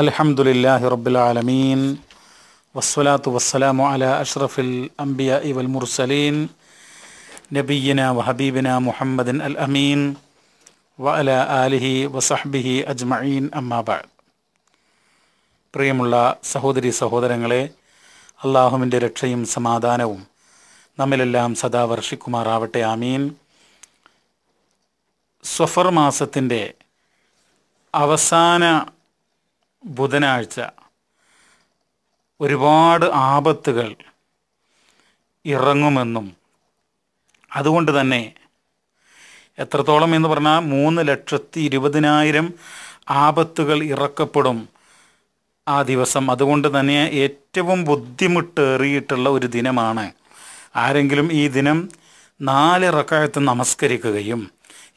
അലഹമുല്ലാഹി റബ്ബുലാലമീൻ വസ്സലാത്തു വസ്സലാമു അല അഷ്റഫിൽ അംബിയ ഇവൽ മുർസലീൻ നബീന വഹബീബിന മുഹമ്മദിൻ അൽ അമീൻ വഅല ആലിഹി വസഹ്ബിഹി അജ്മഈൻ അമ്മാബാദ് പ്രിയമുള്ള സഹോദരി സഹോദരങ്ങളെ അള്ളാഹുവിൻ്റെ രക്ഷയും സമാധാനവും നമ്മിലെല്ലാം സദാ വർഷിക്കുമാറാവട്ടെ ആമീൻ സ്വഫർ മാസത്തിൻ്റെ അവസാന ബുധനാഴ്ച ഒരുപാട് ആപത്തുകൾ ഇറങ്ങുമെന്നും അതുകൊണ്ട് തന്നെ എത്രത്തോളം എന്ന് പറഞ്ഞാൽ മൂന്ന് ലക്ഷത്തി ഇരുപതിനായിരം ആപത്തുകൾ ഇറക്കപ്പെടും ആ ദിവസം അതുകൊണ്ട് തന്നെ ഏറ്റവും ബുദ്ധിമുട്ടേറിയിട്ടുള്ള ഒരു ദിനമാണ് ആരെങ്കിലും ഈ ദിനം നാല് റക്കായത്ത് നമസ്കരിക്കുകയും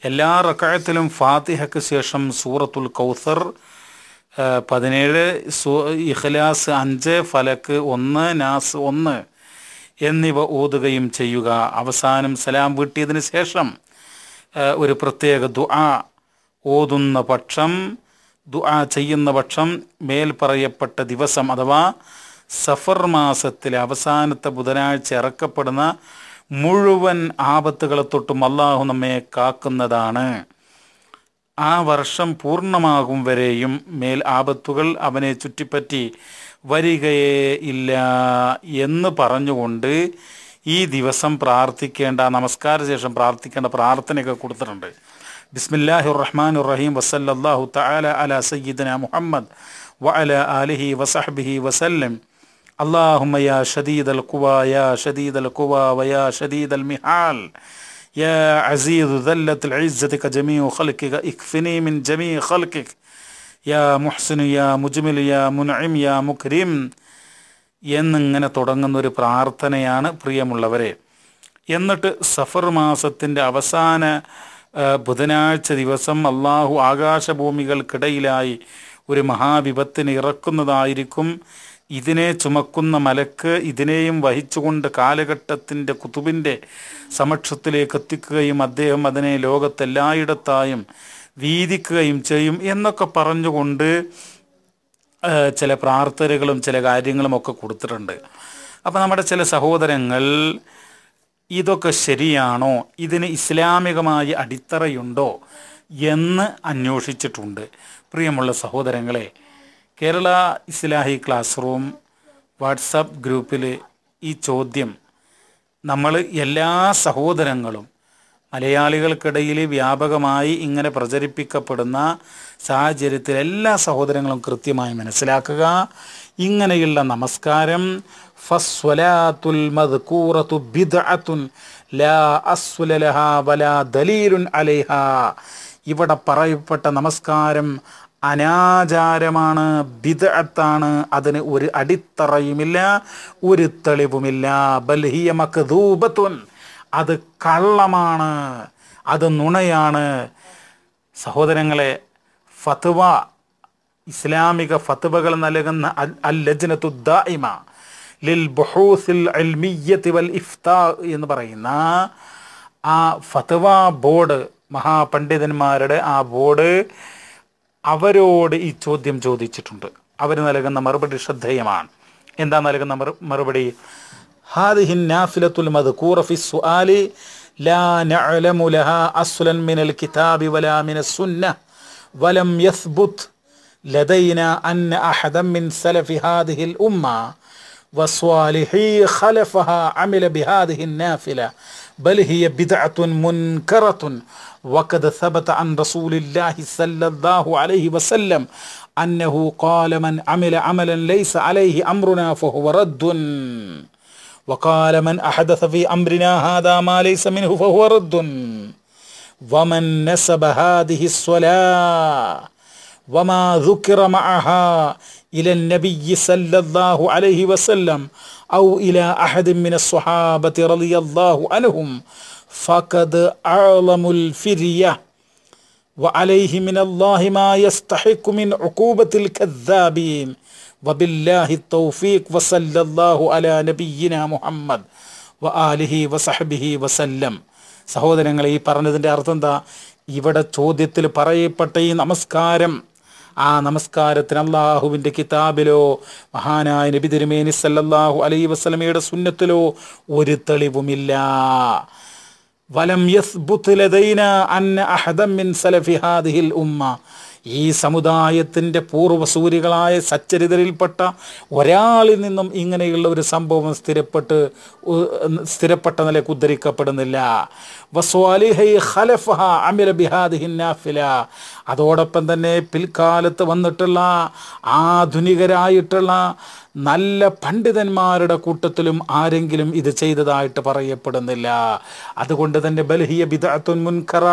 എല്ലാ റക്കായത്തിലും ഫാത്തിഹയ്ക്ക് ശേഷം സൂറത്തുൽ കൗസർ പതിനേഴ് സു ഇഖ്ലാസ് അഞ്ച് ഫലക്ക് ഒന്ന് നാസ് ഒന്ന് എന്നിവ ഓതുകയും ചെയ്യുക അവസാനം സലാം വീട്ടിയതിന് ശേഷം ഒരു പ്രത്യേക ദുആ ഓതുന്ന പക്ഷം ദുആ ചെയ്യുന്ന പക്ഷം മേൽപ്പറയപ്പെട്ട ദിവസം അഥവാ സഫർ മാസത്തിലെ അവസാനത്തെ ബുധനാഴ്ച ഇറക്കപ്പെടുന്ന മുഴുവൻ ആപത്തുകളെ തൊട്ടും അള്ളാഹു നമ്മെ കാക്കുന്നതാണ് ആ വർഷം പൂർണ്ണമാകും വരെയും മേൽ ആപത്തുകൾ അവനെ ചുറ്റിപ്പറ്റി വരികയേ ഇല്ല എന്ന് പറഞ്ഞുകൊണ്ട് ഈ ദിവസം പ്രാർത്ഥിക്കേണ്ട നമസ്കാര ശേഷം പ്രാർത്ഥിക്കേണ്ട പ്രാർത്ഥനയൊക്കെ കൊടുത്തിട്ടുണ്ട് ബിസ്മില്ലാഹി റഹ്മാൻ റഹീം വസല്ലാഹു തആല അല സയ്യിദന മുഹമ്മദ് വഅല ആലിഹി വസഹബിഹി വസല്ലം അള്ളാഹുമയാ യാ ഷദീദൽ ഖുവ യാ ഷദീദൽ ഖുവ വയാ ഷദീദൽ മിഹാൽ يا عزيز ذلت العزتك جميع خلقك اكفني من جميع خلقك يا محسن يا مجمل يا منعم يا مكرم എന്നിങ്ങനെ തുടങ്ങുന്ന ഒരു പ്രാർത്ഥനയാണ് പ്രിയമുള്ളവരെ എന്നിട്ട് സഫർ മാസത്തിൻ്റെ അവസാന ബുധനാഴ്ച ദിവസം അള്ളാഹു ആകാശഭൂമികൾക്കിടയിലായി ഒരു മഹാവിപത്തിന് ഇറക്കുന്നതായിരിക്കും ഇതിനെ ചുമക്കുന്ന മലക്ക് ഇതിനെയും വഹിച്ചുകൊണ്ട് കാലഘട്ടത്തിൻ്റെ കുത്തുബിൻ്റെ സമക്ഷത്തിലേക്ക് എത്തിക്കുകയും അദ്ദേഹം അതിനെ ലോകത്തെല്ലായിടത്തായും വീതിക്കുകയും ചെയ്യും എന്നൊക്കെ പറഞ്ഞുകൊണ്ട് ചില പ്രാർത്ഥനകളും ചില കാര്യങ്ങളും ഒക്കെ കൊടുത്തിട്ടുണ്ട് അപ്പോൾ നമ്മുടെ ചില സഹോദരങ്ങൾ ഇതൊക്കെ ശരിയാണോ ഇതിന് ഇസ്ലാമികമായി അടിത്തറയുണ്ടോ എന്ന് അന്വേഷിച്ചിട്ടുണ്ട് പ്രിയമുള്ള സഹോദരങ്ങളെ Kerala Islahi class room WhatsApp ഗ്രൂപ്പിൽ ഈ ചോദ്യം നമ്മൾ എല്ലാ സഹോദരങ്ങളും മലയാളികൾക്കിടയിൽ വ്യാപകമായി ഇങ്ങനെ പ്രചരിപ്പിക്കപ്പെടുന്ന സാഹചര്യത്തിൽ എല്ലാ സഹോദരങ്ങളും കൃത്യമായി മനസ്സിലാക്കുക ഇങ്ങനെയുള്ള നമസ്കാരം ഫസ്വലാത്തുൽ മദ്കൂറത്തു ബിദ്അത്തുൻ ലാ അസ്വലഹ വലാ ദലീലുൻ അലൈഹ ഇവിടെ പറയപ്പെട്ട നമസ്കാരം അനാചാരമാണ് ബിദഅത്താണ് അതിന് ഒരു അടിത്തറയുമില്ല ഒരു തെളിവുമില്ല ബൽഹിയ മക്ദൂബത്തുൻ അത് കള്ളമാണ് അത് നുണയാണ് സഹോദരങ്ങളെ ഫത്വ ഇസ്ലാമിക ഫത്വകൾ നൽകുന്ന അൽ ലജ്നത്തുദ്ദായിമ ലിൽ ബഹൂസിൽ അൽമിയത്തി വൽ ഇഫ്താ എന്ന് പറയുന്ന ആ ഫത്വ ബോർഡ് മഹാപണ്ഡിതന്മാരുടെ ആ ബോർഡ് അവരോട് ഈ ചോദ്യം ചോദിച്ചിട്ടുണ്ട് അവർ നൽകുന്ന മറുപടി ശ്രദ്ധേയമാണ് എന്താ നൽകുന്ന മറുപടി ഹാദിഹിൻ നാഫിലത്തുൽ സുആലി ലാ നഅലമു ലഹാ അസ്ലൻ മിനൽ കിതാബി വലാ മിനൽ വലം യസ്ബുത് ലദൈന അൻ അഹദൻ മിൻ സലഫി ഹാദിഹിൽ ഉമ്മ വസ്വാലിഹി ഖലഫഹാ അമില ബിഹാദിഹിൻ بل هي بدعة منكرة وقد ثبت عن رسول الله صلى الله عليه وسلم أنه قال من عمل عملا ليس عليه أمرنا فهو رد وقال من أحدث في أمرنا هذا ما ليس منه فهو رد ومن نسب هذه الصلاة وما ذكر معها إلى النبي صلى الله عليه وسلم أو إلى أحد من الصحابة رضي الله عنهم فقد أعلم الفرية وعليه من الله ما يستحق من عقوبة الكذابين وبالله التوفيق وصلى الله على نبينا محمد وآله وصحبه وسلم സഹോദരങ്ങളെ ഈ പറഞ്ഞതിൻ്റെ അർത്ഥം എന്താ ഇവിടെ ചോദ്യത്തിൽ പറയപ്പെട്ട ഈ നമസ്കാരം ആ നമസ്കാരത്തിന് അള്ളാഹുവിൻ്റെ കിതാബിലോ മഹാനായ നബി തിരുമേനി സല്ലല്ലാഹു അലൈ വസ്ലമയുടെ സുന്നത്തിലോ ഒരു തെളിവുമില്ല വലം യസ്ബുത്ത് ലദൈന അന്ന അഹദം മിൻ സലഫി ഹാദിഹിൽ ഉമ്മ ഈ സമുദായത്തിൻ്റെ പൂർവ്വസൂരികളായ സച്ചരിതരിൽപ്പെട്ട ഒരാളിൽ നിന്നും ഇങ്ങനെയുള്ള ഒരു സംഭവം സ്ഥിരപ്പെട്ട് സ്ഥിരപ്പെട്ട നിലയ്ക്ക് ഉദ്ധരിക്കപ്പെടുന്നില്ല അതോടൊപ്പം തന്നെ പിൽക്കാലത്ത് വന്നിട്ടുള്ള ആധുനികരായിട്ടുള്ള നല്ല പണ്ഡിതന്മാരുടെ കൂട്ടത്തിലും ആരെങ്കിലും ഇത് ചെയ്തതായിട്ട് പറയപ്പെടുന്നില്ല അതുകൊണ്ട് തന്നെ ബൽഹിയ ബിദഅത്തുൻ മുൻകറ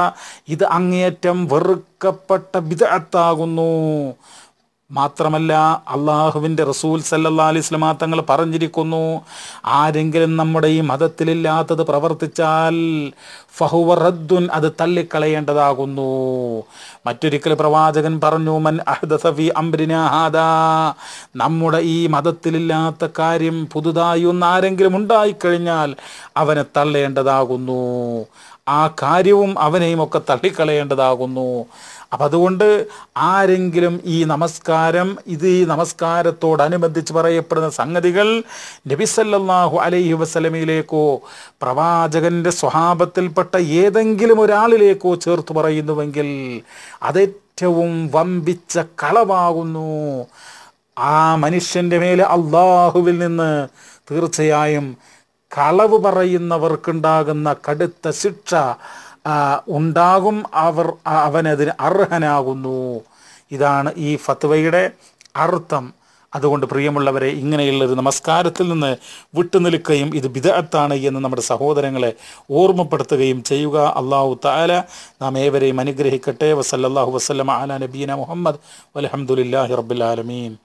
ഇത് അങ്ങേയറ്റം വെറുക്കപ്പെട്ട ബിദഅത്താകുന്നു മാത്രമല്ല അള്ളാഹുവിൻ്റെ റസൂൽ സല്ലാ അലിസ്ലമാ തങ്ങൾ പറഞ്ഞിരിക്കുന്നു ആരെങ്കിലും നമ്മുടെ ഈ മതത്തിലില്ലാത്തത് പ്രവർത്തിച്ചാൽ ഫഹുവ റദ്ദുൻ അത് തള്ളിക്കളയേണ്ടതാകുന്നു മറ്റൊരിക്കൽ പ്രവാചകൻ പറഞ്ഞു മൻ അഹ്ദസഫി അംബ്രിനാഹാദ നമ്മുടെ ഈ മതത്തിലില്ലാത്ത കാര്യം പുതുതായി ഒന്ന് ആരെങ്കിലും ഉണ്ടായിക്കഴിഞ്ഞാൽ അവനെ തള്ളേണ്ടതാകുന്നു ആ കാര്യവും അവനെയും ഒക്കെ തള്ളിക്കളയേണ്ടതാകുന്നു അപ്പം അതുകൊണ്ട് ആരെങ്കിലും ഈ നമസ്കാരം ഇത് ഈ നമസ്കാരത്തോടനുബന്ധിച്ച് പറയപ്പെടുന്ന സംഗതികൾ നബിസല്ലാഹു അലൈഹി വസ്ലമയിലേക്കോ പ്രവാചകന്റെ സ്വഭാവത്തിൽപ്പെട്ട ഏതെങ്കിലും ഒരാളിലേക്കോ ചേർത്ത് പറയുന്നുവെങ്കിൽ അതേറ്റവും വമ്പിച്ച കളവാകുന്നു ആ മനുഷ്യൻ്റെ മേലെ അള്ളാഹുവിൽ നിന്ന് തീർച്ചയായും കളവ് പറയുന്നവർക്കുണ്ടാകുന്ന കടുത്ത ശിക്ഷ ഉണ്ടാകും അവർ അവനതിന് അർഹനാകുന്നു ഇതാണ് ഈ ഫത്വയുടെ അർത്ഥം അതുകൊണ്ട് പ്രിയമുള്ളവരെ ഇങ്ങനെയുള്ള നമസ്കാരത്തിൽ നിന്ന് വിട്ടുനിൽക്കുകയും ഇത് ബിദഅത്താണ് എന്ന് നമ്മുടെ സഹോദരങ്ങളെ ഓർമ്മപ്പെടുത്തുകയും ചെയ്യുക അള്ളാഹു താല നാം ഏവരെയും അനുഗ്രഹിക്കട്ടെ വസല്ലാഹു വസ്ലം ആല നബീന മുഹമ്മദ് വലഹമുല്ലാഹി റബുലാലമീൻ